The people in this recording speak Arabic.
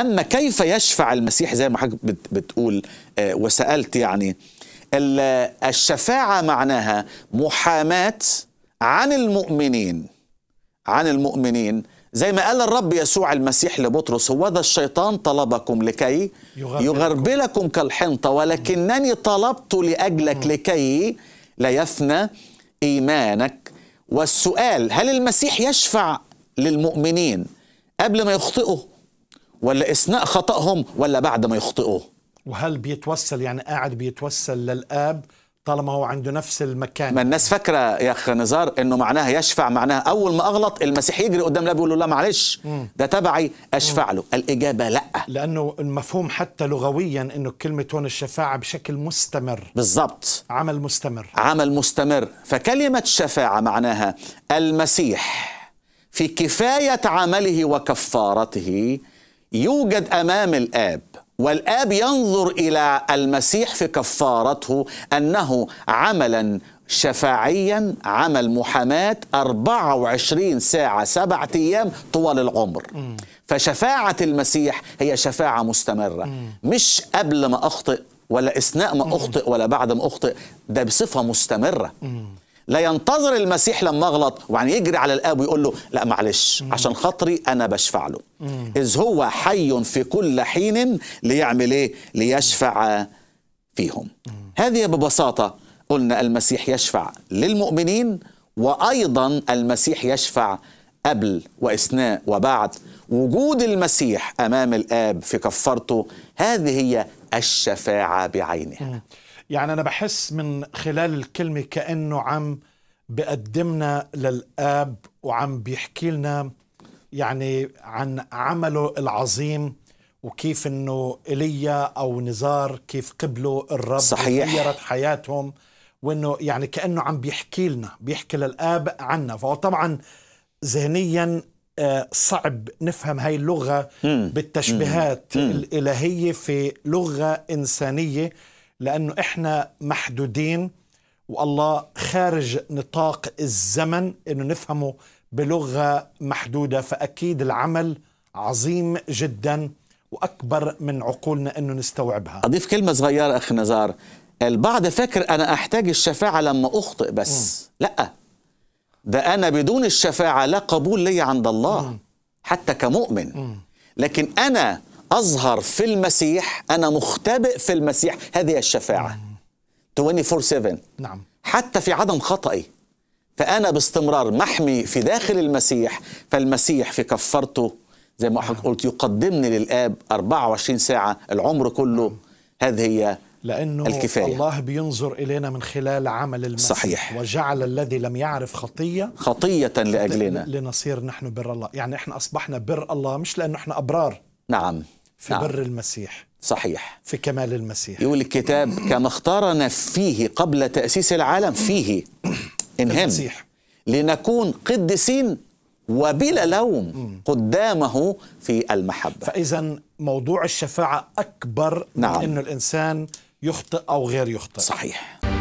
أما كيف يشفع المسيح زي ما حضرتك بتقول آه، وسألت يعني الشفاعة معناها محاماة عن المؤمنين عن المؤمنين زي ما قال الرب يسوع المسيح لبطرس هو ذا الشيطان طلبكم لكي يغربلكم كالحنطة ولكنني طلبت لأجلك لكي لا يفنى إيمانك والسؤال هل المسيح يشفع للمؤمنين قبل ما يخطئوا ولا اثناء خطاهم ولا بعد ما يخطئوا وهل بيتوسل يعني قاعد بيتوسل للاب طالما هو عنده نفس المكان ما الناس فاكره يا اخ نزار انه معناها يشفع معناها اول ما اغلط المسيح يجري قدام الاب يقول له لا معلش ده تبعي اشفع له الاجابه لا لانه المفهوم حتى لغويا انه كلمه هون الشفاعه بشكل مستمر بالضبط عمل مستمر عمل مستمر فكلمه شفاعه معناها المسيح في كفايه عمله وكفارته يوجد امام الاب والاب ينظر الى المسيح في كفارته انه عملا شفاعيا عمل محاماة 24 ساعة سبعة أيام طوال العمر فشفاعة المسيح هي شفاعة مستمرة مش قبل ما أخطئ ولا أثناء ما أخطئ ولا بعد ما أخطئ ده بصفة مستمرة لا ينتظر المسيح لما اغلط وبعدين يجري على الاب ويقول له لا معلش عشان خاطري انا بشفع له اذ هو حي في كل حين ليعمل ايه ليشفع فيهم هذه ببساطه قلنا المسيح يشفع للمؤمنين وايضا المسيح يشفع قبل واثناء وبعد وجود المسيح امام الاب في كفارته هذه هي الشفاعه بعينها يعني أنا بحس من خلال الكلمة كأنه عم بقدمنا للآب وعم بيحكي لنا يعني عن عمله العظيم وكيف انه ايليا او نزار كيف قبلوا الرب صحيح غيرت حياتهم وانه يعني كانه عم بيحكي لنا بيحكي للاب عنا فهو طبعا ذهنيا آه، صعب نفهم هاي اللغه بالتشبيهات الالهيه في لغه انسانيه لأنه إحنا محدودين والله خارج نطاق الزمن إنه نفهمه بلغة محدودة فأكيد العمل عظيم جدا وأكبر من عقولنا إنه نستوعبها أضيف كلمة صغيرة أخي نزار البعض فاكر أنا أحتاج الشفاعة لما أخطئ بس م. لأ ده أنا بدون الشفاعة لا قبول لي عند الله م. حتى كمؤمن م. لكن أنا أظهر في المسيح أنا مختبئ في المسيح هذه الشفاعة 24-7 نعم حتى في عدم خطئي فأنا باستمرار محمي في داخل المسيح فالمسيح في كفرته زي ما حضرتك قلت يقدمني للآب 24 ساعة العمر كله نعم. هذه هي لأنه الكفاية. الله بينظر إلينا من خلال عمل المسيح صحيح. وجعل الذي لم يعرف خطية خطية لأجلنا لنصير نحن بر الله يعني إحنا أصبحنا بر الله مش لأنه إحنا أبرار نعم في نعم. بر المسيح صحيح في كمال المسيح يقول الكتاب كما اختارنا فيه قبل تأسيس العالم فيه انهم لنكون قدسين وبلا لوم قدامه في المحبة فإذا موضوع الشفاعة أكبر نعم. من أن الإنسان يخطئ أو غير يخطئ صحيح